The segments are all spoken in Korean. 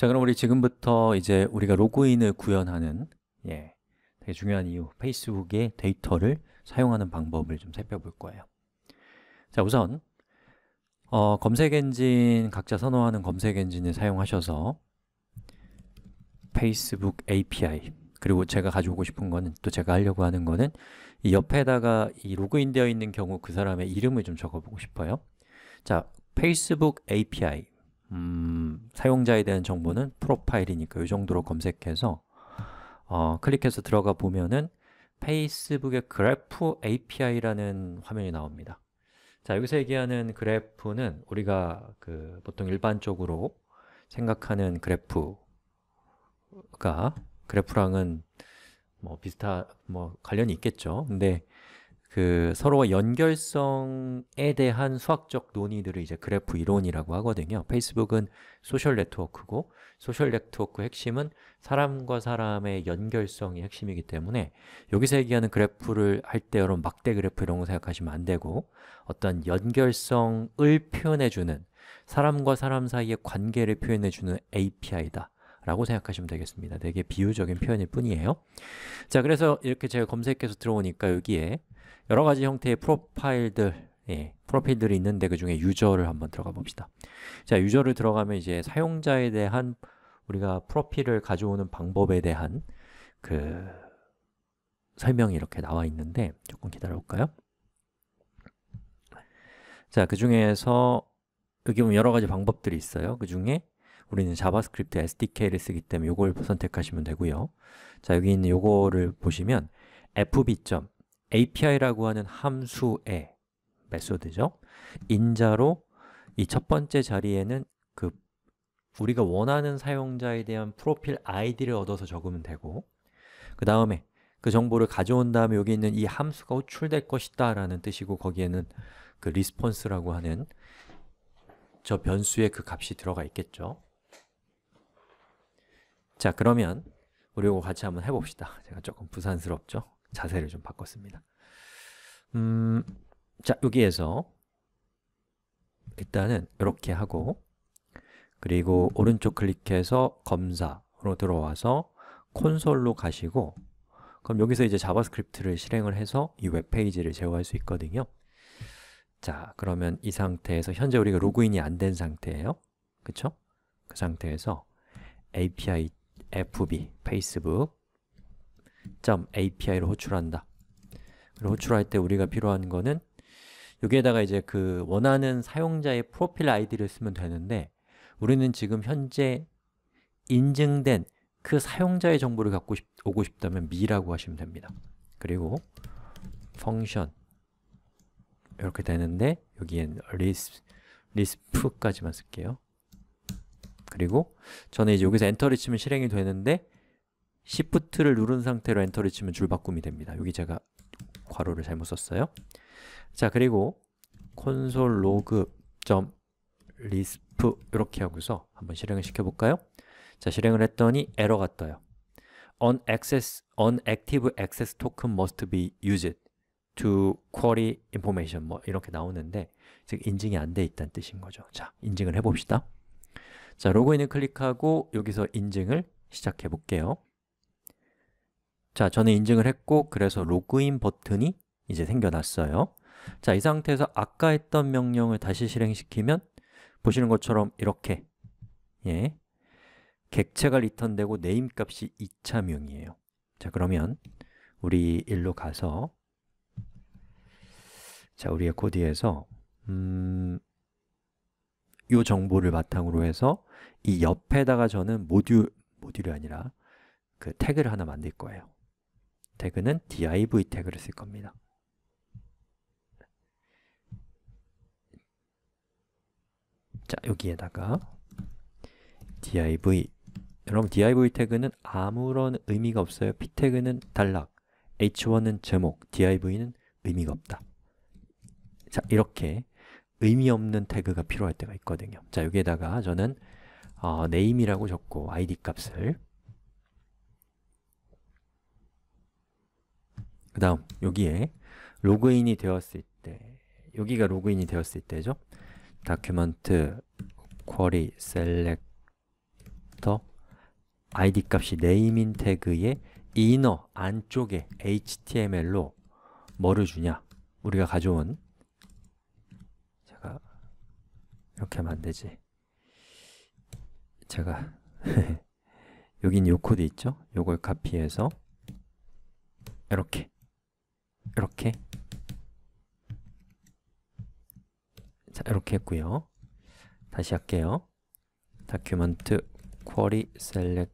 자, 그럼 우리 지금부터 이제 우리가 로그인을 구현하는 예, 되게 중요한 이유, 페이스북의 데이터를 사용하는 방법을 좀 살펴볼 거예요 자, 우선 어, 검색 엔진, 각자 선호하는 검색 엔진을 사용하셔서 페이스북 API 그리고 제가 가져오고 싶은 거는 또 제가 하려고 하는 거는 이 옆에다가 이 로그인 되어 있는 경우 그 사람의 이름을 좀 적어보고 싶어요 자, 페이스북 API 음, 사용자에 대한 정보는 프로파일이니까 이 정도로 검색해서 어, 클릭해서 들어가 보면은 페이스북의 그래프 API라는 화면이 나옵니다. 자, 여기서 얘기하는 그래프는 우리가 그 보통 일반적으로 생각하는 그래프가 그래프랑은 뭐 비슷한 뭐 관련이 있겠죠. 근데 그 서로와 연결성에 대한 수학적 논의들을 이제 그래프 이론이라고 하거든요. 페이스북은 소셜 네트워크고 소셜 네트워크 핵심은 사람과 사람의 연결성이 핵심이기 때문에 여기서 얘기하는 그래프를 할 때 여러분 막대 그래프 이런 거 생각하시면 안 되고 어떤 연결성을 표현해주는 사람과 사람 사이의 관계를 표현해주는 API다. 라고 생각하시면 되겠습니다 되게 비유적인 표현일 뿐이에요 자 그래서 이렇게 제가 검색해서 들어오니까 여기에 여러 가지 형태의 프로파일들 예, 프로필들이 있는데 그 중에 유저를 한번 들어가 봅시다 자, 유저를 들어가면 이제 사용자에 대한 우리가 프로필을 가져오는 방법에 대한 그 설명이 이렇게 나와 있는데 조금 기다려 볼까요? 자, 그 중에서 여기 보면 여러 가지 방법들이 있어요 그 중에 우리는 자바스크립트 SDK를 쓰기 때문에 이걸 선택하시면 되고요 자, 여기 있는 이거를 보시면 fb.api라고 하는 함수의 메소드죠 인자로 이 첫 번째 자리에는 그 우리가 원하는 사용자에 대한 프로필 아이디를 얻어서 적으면 되고 그 다음에 그 정보를 가져온 다음에 여기 있는 이 함수가 호출될 것이다 라는 뜻이고 거기에는 그 response라고 하는 저 변수의 그 값이 들어가 있겠죠 자 그러면 우리 이거 같이 한번 해봅시다 제가 조금 부산스럽죠? 자세를 좀 바꿨습니다 음, 자 여기에서 일단은 이렇게 하고 그리고 오른쪽 클릭해서 검사로 들어와서 콘솔로 가시고 그럼 여기서 이제 자바스크립트를 실행을 해서 이 웹페이지를 제어할 수 있거든요 자, 그러면 이 상태에서 현재 우리가 로그인이 안 된 상태예요 그쵸? 그 상태에서 api FB 페이스북 .api로 호출한다. 그리고 호출할 때 우리가 필요한 거는 여기에다가 이제 그 원하는 사용자의 프로필 아이디를 쓰면 되는데 우리는 지금 현재 인증된 그 사용자의 정보를 갖고 싶, 오고 싶다면 미라고 하시면 됩니다. 그리고 function 이렇게 되는데 여기엔 리스, 리스프까지만 쓸게요. 그리고 저는 이제 여기서 엔터를 치면 실행이 되는데 Shift를 누른 상태로 엔터를 치면 줄바꿈이 됩니다. 여기 제가 괄호를 잘못 썼어요. 자, 그리고 c o n s 콘 l 로그 점 리스프 이렇게 하고서 한번 실행을 시켜볼까요? 자, 실행을 했더니 에러가 떠요. On access, on active access token must be used to query information 뭐 이렇게 나오는데 즉 인증이 안 돼 있다는 뜻인 거죠. 자, 인증을 해봅시다. 자, 로그인을 클릭하고 여기서 인증을 시작해 볼게요 자, 저는 인증을 했고 그래서 로그인 버튼이 이제 생겨났어요 자, 이 상태에서 아까 했던 명령을 다시 실행시키면 보시는 것처럼 이렇게 예, 객체가 리턴되고 네임 값이 2차명이에요 자, 그러면 우리 일로 가서 자, 우리의 코드에서 음, 이 정보를 바탕으로 해서 이 옆에다가 저는 모듈, 모듈이 아니라 그 태그를 하나 만들 거예요 태그는 div 태그를 쓸 겁니다 자, 여기에다가 div 여러분 div 태그는 아무런 의미가 없어요 p 태그는 단락, h1은 제목, div는 의미가 없다 자, 이렇게 의미 없는 태그가 필요할 때가 있거든요. 자, 여기에다가 저는 어, name이라고 적고 id 값을 그 다음 여기에 로그인이 되었을 때 여기가 로그인이 되었을 때죠. d o c u query selector id 값이 name인 태그의 inner 안쪽에 html로 뭐를 주냐 우리가 가져온 이렇게 하면 안 되지 제가 여긴 요 코드 있죠? 요걸 카피해서 이렇게 이렇게 자 이렇게 했고요 다시 할게요 document query s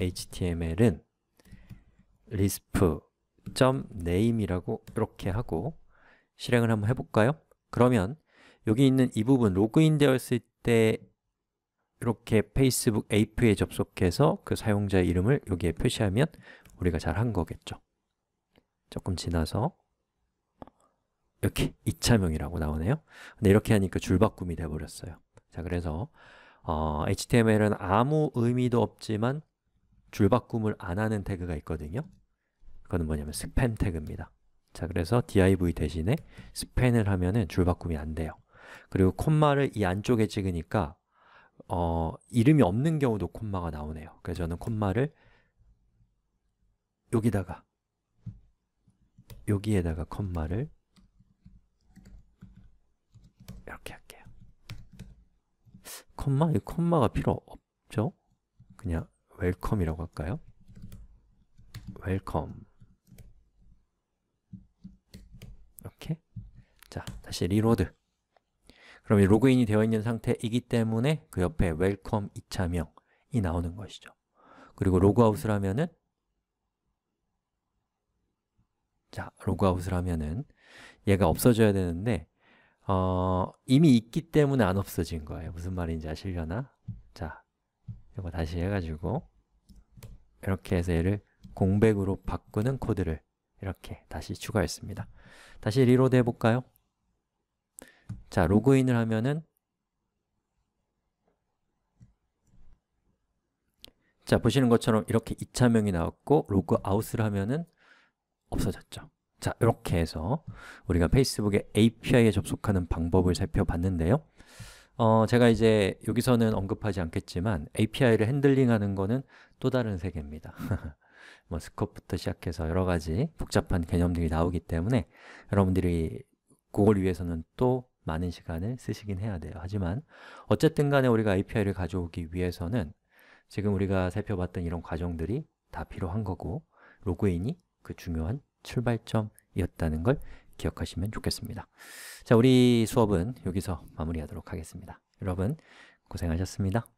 html은 lisp.name이라고 이렇게 하고 실행을 한번 해볼까요? 그러면 여기 있는 이 부분 로그인 되었을 때 이렇게 페이스북 에이프에 접속해서 그 사용자 이름을 여기에 표시하면 우리가 잘 한 거겠죠 조금 지나서 이렇게 2차명이라고 나오네요 근데 이렇게 하니까 줄바꿈이 돼버렸어요 자 그래서 어, HTML은 아무 의미도 없지만 줄바꿈을 안 하는 태그가 있거든요 그건 뭐냐면 스팬 태그입니다. 자, 그래서 div 대신에 스팬을 하면은 줄바꿈이 안 돼요. 그리고 콤마를 이 안쪽에 찍으니까 어, 이름이 없는 경우도 콤마가 나오네요. 그래서 저는 콤마를 여기다가 여기에다가 콤마를 이렇게 할게요. 콤마? 이 콤마가 필요 없죠? 그냥 웰컴이라고 할까요? 웰컴 자, 다시 리로드 그럼 이 로그인이 되어 있는 상태이기 때문에 그 옆에 웰컴 2차명이 나오는 것이죠 그리고 로그아웃을 하면은 자, 로그아웃을 하면은 얘가 없어져야 되는데 어, 이미 있기 때문에 안 없어진 거예요 무슨 말인지 아시려나? 자, 이거 다시 해가지고 이렇게 해서 얘를 공백으로 바꾸는 코드를 이렇게 다시 추가했습니다 다시 리로드 해볼까요? 자, 로그인을 하면은 자, 보시는 것처럼 이렇게 2차명이 나왔고 로그아웃을 하면은 없어졌죠 자, 이렇게 해서 우리가 페이스북의 API에 접속하는 방법을 살펴봤는데요 어, 제가 이제 여기서는 언급하지 않겠지만 API를 핸들링하는 거는 또 다른 세계입니다 뭐 스콥부터 시작해서 여러 가지 복잡한 개념들이 나오기 때문에 여러분들이 그걸 위해서는 또 많은 시간을 쓰시긴 해야 돼요 하지만 어쨌든 간에 우리가 API를 가져오기 위해서는 지금 우리가 살펴봤던 이런 과정들이 다 필요한 거고 로그인이 그 중요한 출발점이었다는 걸 기억하시면 좋겠습니다 자, 우리 수업은 여기서 마무리하도록 하겠습니다 여러분 고생하셨습니다